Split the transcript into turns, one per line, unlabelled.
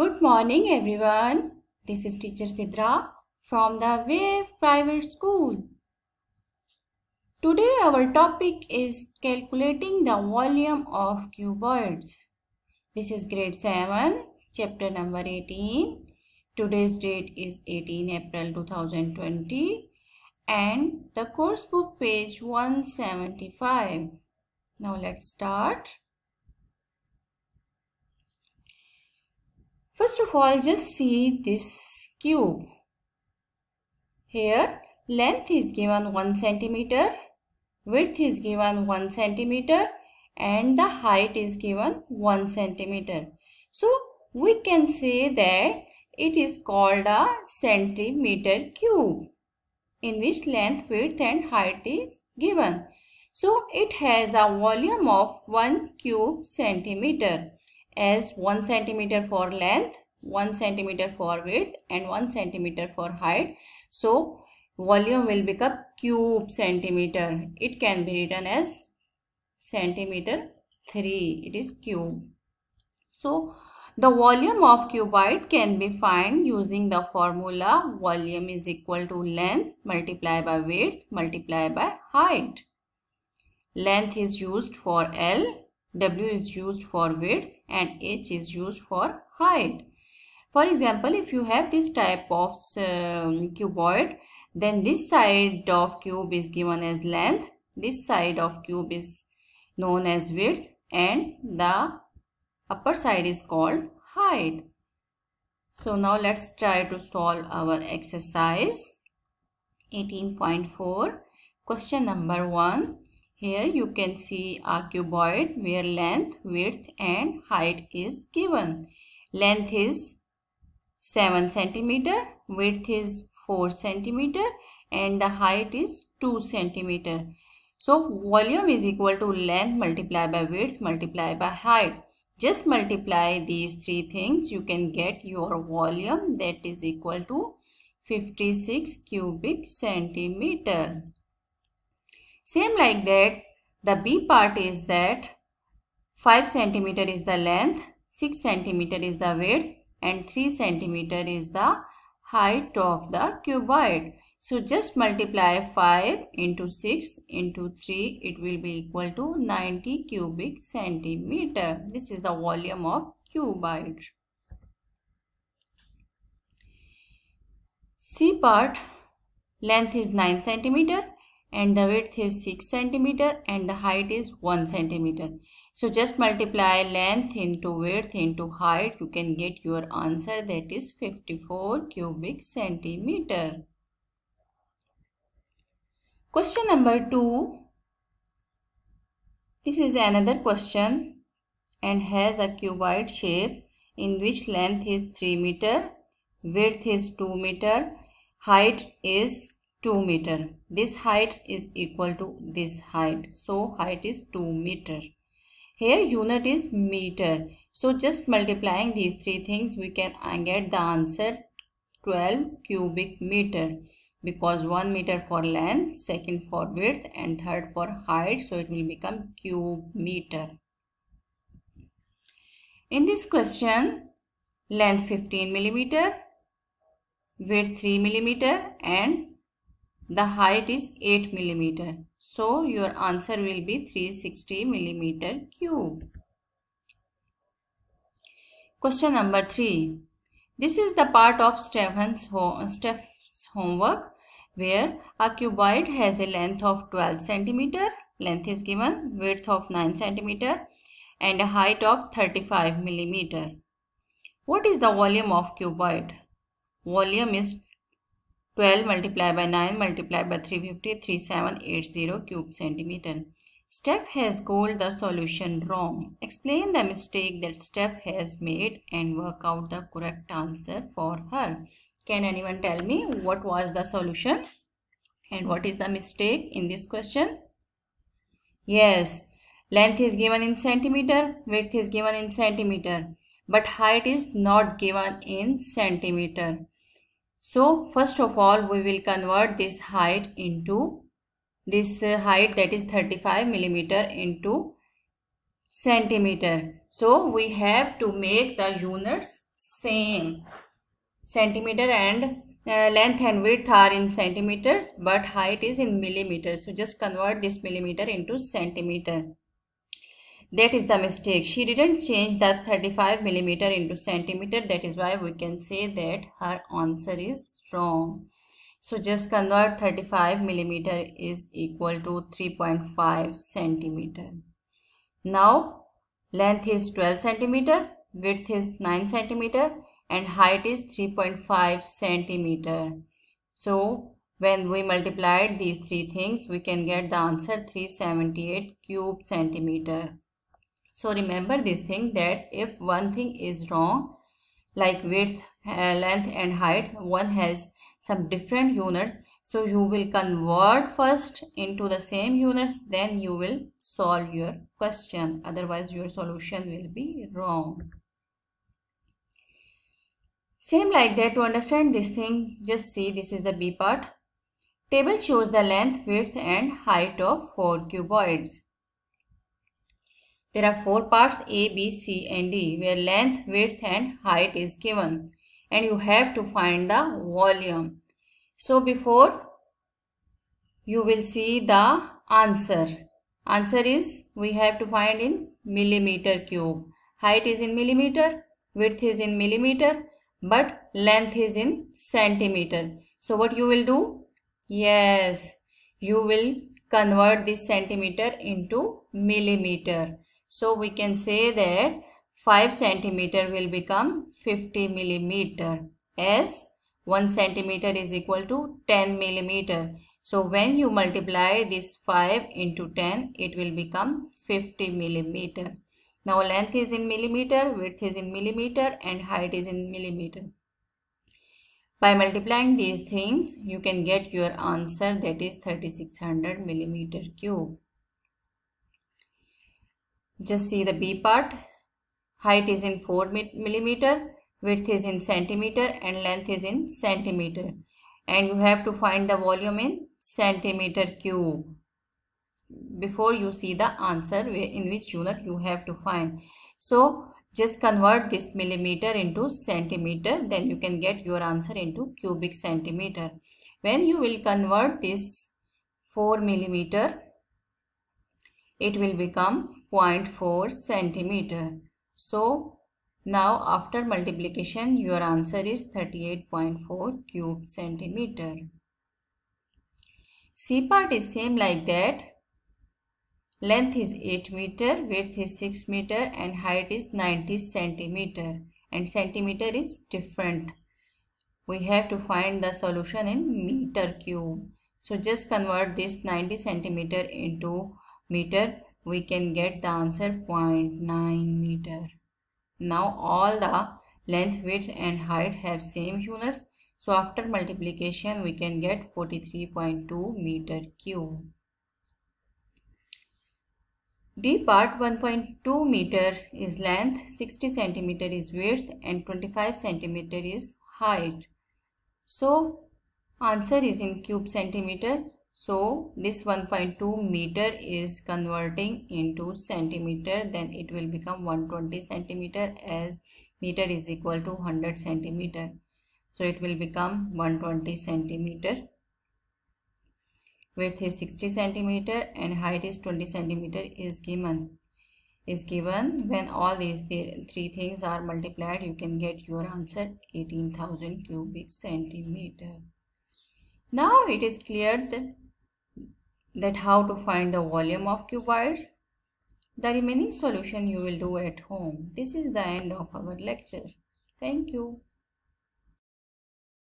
Good morning everyone. This is teacher Sidra from the Wave Private School. Today our topic is calculating the volume of cuboids. This is grade 7, chapter number 18. Today's date is 18 April 2020 and the course book page 175. Now let's start. First of all, just see this cube. Here, length is given 1 centimeter, width is given 1 centimeter, and the height is given 1 centimeter. So, we can say that it is called a centimeter cube in which length, width and height is given. So, it has a volume of 1 cube centimeter as 1 centimeter for length, 1 centimeter for width and 1 centimeter for height. So volume will become cube centimeter. It can be written as centimeter 3. It is cube. So the volume of cuboid can be found using the formula volume is equal to length multiplied by width multiplied by height. Length is used for L W is used for width and H is used for height. For example, if you have this type of um, cuboid, then this side of cube is given as length, this side of cube is known as width and the upper side is called height. So now let's try to solve our exercise 18.4 question number 1 here you can see a cuboid where length, width and height is given. Length is 7 centimeter, width is 4 centimeter and the height is 2 centimeter. So volume is equal to length multiplied by width multiplied by height. Just multiply these three things you can get your volume that is equal to 56 cubic centimeter. Same like that, the B part is that 5 centimeter is the length, 6 centimeter is the width and 3 centimeter is the height of the cuboid. So just multiply 5 into 6 into 3 it will be equal to 90 cubic centimeter. This is the volume of cuboid. C part length is 9 centimeter and the width is 6 centimeter and the height is 1 centimeter. So just multiply length into width into height. You can get your answer that is 54 cubic centimeter. Question number 2. This is another question and has a cuboid shape in which length is 3 meter, width is 2 meter, height is 2 meter. This height is equal to this height. So height is 2 meter. Here unit is meter. So just multiplying these three things we can get the answer 12 cubic meter because 1 meter for length, second for width and third for height. So it will become cube meter. In this question, length 15 millimeter, width 3 millimeter and the height is 8 millimeter. So your answer will be 360 millimeter cube. Question number 3. This is the part of Stephen's, ho homework where a cuboid has a length of 12 centimeter. Length is given, width of 9 centimeter and a height of 35 millimeter. What is the volume of cuboid? Volume is 12 multiplied by 9 multiplied by 350 3780 cube centimeter. Steph has called the solution wrong. Explain the mistake that Steph has made and work out the correct answer for her. Can anyone tell me what was the solution and what is the mistake in this question? Yes, length is given in centimeter, width is given in centimeter, but height is not given in centimeter. So first of all, we will convert this height into this uh, height that is 35 millimeter into centimeter. So we have to make the units same. Centimeter and uh, length and width are in centimeters but height is in millimeters. So just convert this millimeter into centimeter that is the mistake she didn't change that 35 millimeter into centimeter that is why we can say that her answer is wrong so just convert 35 millimeter is equal to 3.5 centimeter now length is 12 centimeter width is 9 centimeter and height is 3.5 centimeter so when we multiplied these three things we can get the answer 378 cube centimeter so remember this thing that if one thing is wrong like width, uh, length and height, one has some different units. So you will convert first into the same units then you will solve your question otherwise your solution will be wrong. Same like that to understand this thing just see this is the B part. Table shows the length, width and height of four cuboids. There are four parts A, B, C and D where length, width and height is given and you have to find the volume. So before you will see the answer. Answer is we have to find in millimeter cube. Height is in millimeter, width is in millimeter but length is in centimeter. So what you will do? Yes, you will convert this centimeter into millimeter. So we can say that 5 centimeter will become 50 millimeter as 1 centimeter is equal to 10 millimeter. So when you multiply this 5 into 10, it will become 50 millimeter. Now length is in millimeter, width is in millimeter and height is in millimeter. By multiplying these things, you can get your answer that is 3600 millimeter cube. Just see the B part. Height is in 4 millimeter, width is in centimeter and length is in centimeter. And you have to find the volume in centimeter cube before you see the answer in which unit you have to find. So just convert this millimeter into centimeter then you can get your answer into cubic centimeter. When you will convert this 4 millimeter it will become 0.4 centimeter. So now after multiplication your answer is 38.4 cube centimeter. C part is same like that. Length is 8 meter, width is 6 meter and height is 90 centimeter and centimeter is different. We have to find the solution in meter cube. So just convert this 90 centimeter into meter, we can get the answer 0.9 meter. Now all the length, width and height have same units. So after multiplication, we can get 43.2 meter cube. D part 1.2 meter is length, 60 centimeter is width and 25 centimeter is height. So answer is in cube centimeter so this 1.2 meter is converting into centimeter then it will become 120 centimeter as meter is equal to 100 centimeter. So it will become 120 centimeter. Width is 60 centimeter and height is 20 centimeter is given. Is given when all these three things are multiplied you can get your answer 18,000 cubic centimeter. Now it is clear that that how to find the volume of cuboids. The remaining solution you will do at home. This is the end of our lecture. Thank you.